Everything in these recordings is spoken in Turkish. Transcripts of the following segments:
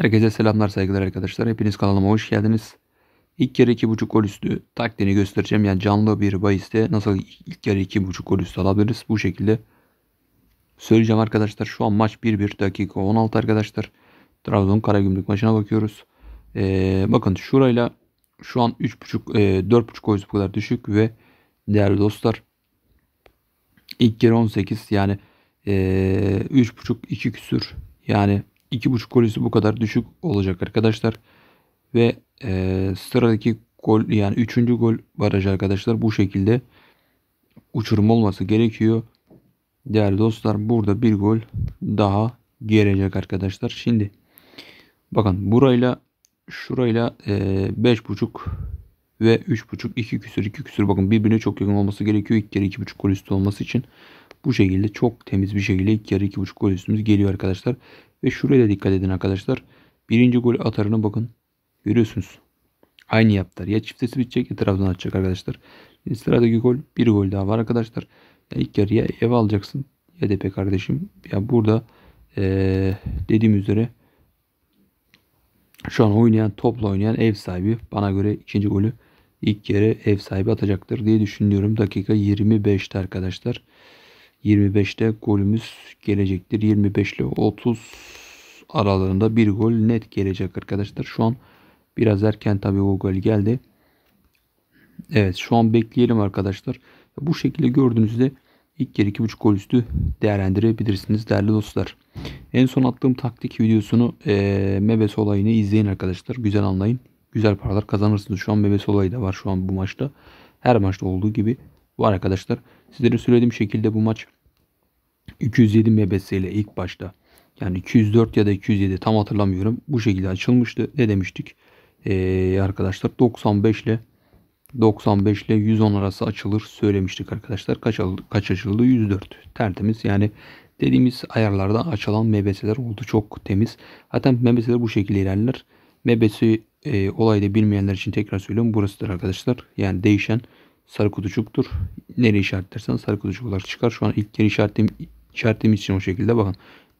Herkese selamlar saygılar arkadaşlar. Hepiniz kanalıma hoş geldiniz. İlk yarı 2.5 gol üstü taktiğini göstereceğim. Yani canlı bir bahiste nasıl ilk yarı 2.5 gol üstü alabiliriz bu şekilde. Söyleyeceğim arkadaşlar şu an maç 1-1 dakika 16 arkadaşlar. Trabzon Karagümrük maçına bakıyoruz. Ee, bakın şurayla şu an 3.5 e, 4.5 gol üstü kadar düşük ve değerli dostlar ilk yarı 18 yani e, 3.5 2 küsür yani 2.5 gol üstü bu kadar düşük olacak arkadaşlar. Ve e, sıradaki gol yani 3. gol barajı arkadaşlar bu şekilde uçurum olması gerekiyor. Değerli dostlar burada bir gol daha gelecek arkadaşlar. Şimdi bakın burayla şurayla e, 5.5 ve 3.5 2 küsür 2 küsür bakın birbirine çok yakın olması gerekiyor. İlk yarı 2.5 gol üstü olması için bu şekilde çok temiz bir şekilde ilk yarı 2.5 gol üstümüz geliyor arkadaşlar. Ve şuraya da dikkat edin arkadaşlar. Birinci gol atarını bakın. Görüyorsunuz. Aynı yaptılar. Ya çiftesi bitecek ya trabzan atacak arkadaşlar. Şimdi sıradaki gol bir gol daha var arkadaşlar. Ya ilk yarıya ev alacaksın ya depe kardeşim. Ya burada ee, dediğim üzere şu an oynayan topla oynayan ev sahibi bana göre ikinci golü ilk yere ev sahibi atacaktır diye düşünüyorum. Dakika 25'te arkadaşlar. 25'te golümüz gelecektir. 25 ile 30 aralarında bir gol net gelecek arkadaşlar. Şu an biraz erken tabii o gol geldi. Evet şu an bekleyelim arkadaşlar. Bu şekilde gördüğünüzde ilk yarı 2.5 gol üstü değerlendirebilirsiniz değerli dostlar. En son attığım taktik videosunu e, Mebes olayını izleyin arkadaşlar. Güzel anlayın. Güzel paralar kazanırsınız. Şu an Mebes olayı da var şu an bu maçta. Her maçta olduğu gibi var arkadaşlar. Sizlere söylediğim şekilde bu maç 207 MBS ile ilk başta yani 204 ya da 207 tam hatırlamıyorum. Bu şekilde açılmıştı. Ne demiştik? Ee, arkadaşlar 95 ile 95 ile 110 arası açılır söylemiştik arkadaşlar. Kaç, kaç açıldı? 104. Tertemiz yani dediğimiz ayarlarda açılan MBS'ler oldu. Çok temiz. Zaten MBS'ler bu şekilde ilerler. MBS'i e, olayda bilmeyenler için tekrar söylüyorum. Burasıdır arkadaşlar. Yani değişen sarı kutucuktur. Nereye işaretlersen sarı kutucuk çıkar. Şu an ilk yeni işaretlediğim işaretlediğim için o şekilde bakın.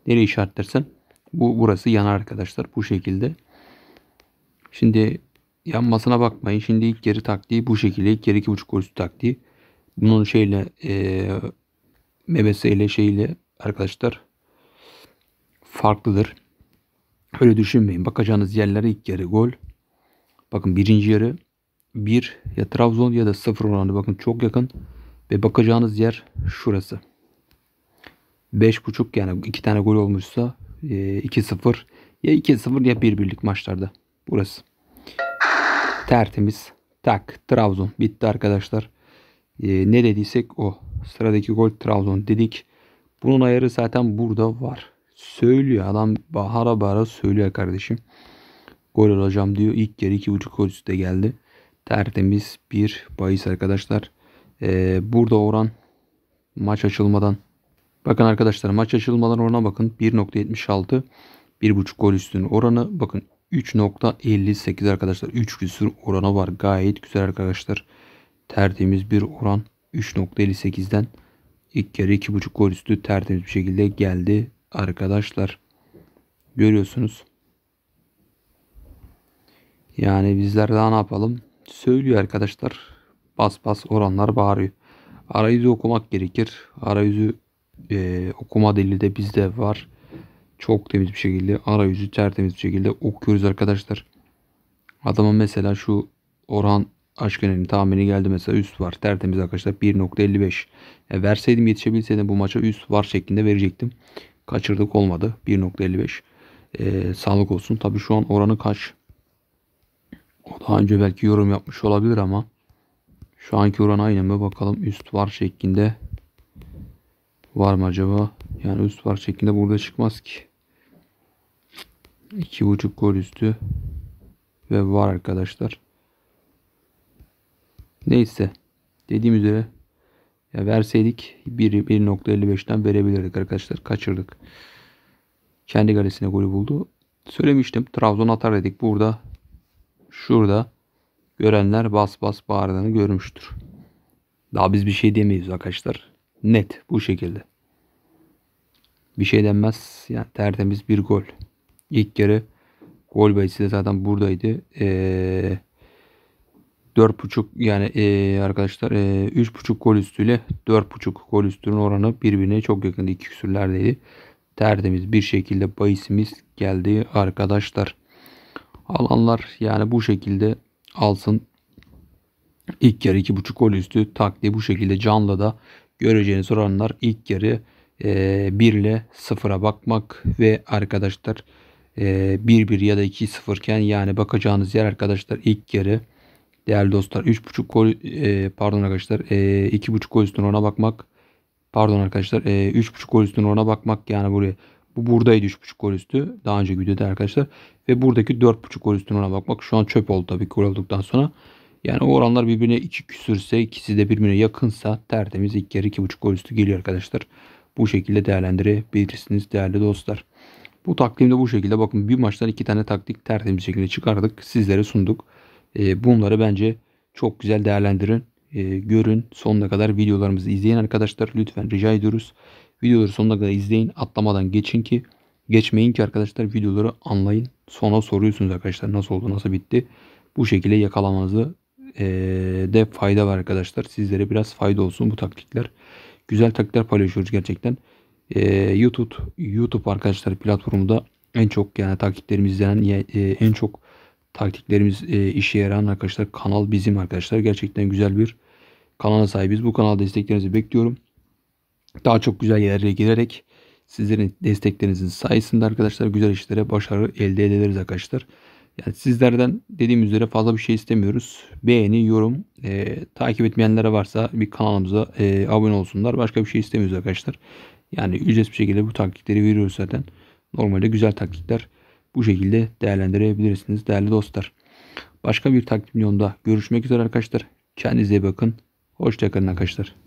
Nereye işaretlersem bu burası yanar arkadaşlar. Bu şekilde. Şimdi yanmasına bakmayın. Şimdi ilk geri taktiği bu şekilde. İlk geri 2.5 gol üstü taktiği. Bunun şeyle e, MBS şeyle arkadaşlar farklıdır. Öyle düşünmeyin. Bakacağınız yerlere ilk yarı gol. Bakın birinci yarı bir ya Trabzon ya da sıfır oranı bakın çok yakın. Ve bakacağınız yer şurası. 5.5 yani 2 tane gol olmuşsa 2-0 e, ya 2-0 ya 1-1'lik maçlarda. Burası. Tertemiz. Tak. Trabzon. Bitti arkadaşlar. E, ne dediysek o. Sıradaki gol Trabzon dedik. Bunun ayarı zaten burada var. Söylüyor adam bahara bahara söylüyor kardeşim. Gol alacağım diyor. İlk yarı 2.5 gol üstte geldi. Tertemiz bir bahis arkadaşlar. E, burada oran maç açılmadan Bakın arkadaşlar maç açılmadan oranına bakın. 1.76 1.5 gol üstünün oranı. Bakın 3.58 arkadaşlar. 3 küsür oranı var. Gayet güzel arkadaşlar. Tertemiz bir oran. 3.58'den ilk kere 2.5 gol üstü tertemiz bir şekilde geldi arkadaşlar. Görüyorsunuz. Yani bizler daha ne yapalım? Söylüyor arkadaşlar. Bas bas oranlar bağırıyor. Arayüzü okumak gerekir. Arayüzü e, okuma dili de bizde var. Çok temiz bir şekilde arayüzü tertemiz bir şekilde okuyoruz arkadaşlar. Adamın mesela şu Orhan Aşkıner'in tahmini geldi mesela üst var tertemiz arkadaşlar 1.55. Yani e, verseydim yetişebilseydim bu maça üst var şeklinde verecektim. Kaçırdık olmadı 1.55. Ee, sağlık olsun. Tabi şu an oranı kaç? O daha önce belki yorum yapmış olabilir ama şu anki oran aynı mı bakalım üst var şeklinde var mı acaba? Yani üst var şeklinde burada çıkmaz ki. İki buçuk gol üstü ve var arkadaşlar. Neyse dediğim üzere ya verseydik 1.55'ten verebilirdik arkadaşlar. Kaçırdık. Kendi galesine golü buldu. Söylemiştim Trabzon atar dedik. Burada şurada görenler bas bas bağırdığını görmüştür. Daha biz bir şey demeyiz arkadaşlar. Net bu şekilde. Bir şey denmez. Yani tertemiz bir gol. İlk kere gol bayisi de zaten buradaydı. Ee, 4.5 yani e, arkadaşlar e, 3.5 gol üstüyle 4.5 gol üstünün oranı birbirine çok yakın. İki küsürlerdeydi. Tertemiz bir şekilde bayisimiz geldi arkadaşlar. Alanlar yani bu şekilde alsın. İlk yarı 2.5 gol üstü taktiği bu şekilde canlı da göreceğiniz oranlar ilk yarı e, 1 ile 0'a bakmak ve arkadaşlar e, 1-1 ya da 2-0 iken yani bakacağınız yer arkadaşlar ilk yarı değerli dostlar 3.5 gol e, pardon arkadaşlar e, 2.5 gol üstüne ona bakmak pardon arkadaşlar e, 3.5 gol üstüne ona bakmak yani buraya bu buradaydı 3.5 gol üstü. Daha önce videoda arkadaşlar. Ve buradaki 4.5 gol üstüne ona bakmak. Şu an çöp oldu tabii gol olduktan sonra. Yani o oranlar birbirine iki küsürse ikisi de birbirine yakınsa tertemiz ilk yarı iki buçuk gol üstü geliyor arkadaşlar. Bu şekilde değerlendirebilirsiniz değerli dostlar. Bu takvimde bu şekilde bakın bir maçtan iki tane taktik tertemiz şekilde çıkardık. Sizlere sunduk. Ee, bunları bence çok güzel değerlendirin. Ee, görün sonuna kadar videolarımızı izleyin arkadaşlar. Lütfen rica ediyoruz. Videoları sonuna kadar izleyin. Atlamadan geçin ki geçmeyin ki arkadaşlar videoları anlayın. Sonra soruyorsunuz arkadaşlar nasıl oldu nasıl bitti. Bu şekilde yakalamanızı de fayda var arkadaşlar. Sizlere biraz fayda olsun bu taktikler. Güzel taktikler paylaşıyoruz gerçekten. YouTube YouTube arkadaşlar platformunda en çok yani taktiklerimiz izlenen en çok taktiklerimiz işe yarayan arkadaşlar kanal bizim arkadaşlar. Gerçekten güzel bir kanala sahibiz. Bu kanal desteklerinizi bekliyorum. Daha çok güzel yerlere girerek sizlerin desteklerinizin sayesinde arkadaşlar güzel işlere başarı elde ederiz arkadaşlar. Yani sizlerden dediğim üzere fazla bir şey istemiyoruz. Beğeni, yorum, e, takip etmeyenlere varsa bir kanalımıza e, abone olsunlar. Başka bir şey istemiyoruz arkadaşlar. Yani ücretsiz bir şekilde bu taktikleri veriyoruz zaten. Normalde güzel taktikler bu şekilde değerlendirebilirsiniz değerli dostlar. Başka bir taktik videomda görüşmek üzere arkadaşlar. Kendinize bakın. Hoşçakalın arkadaşlar.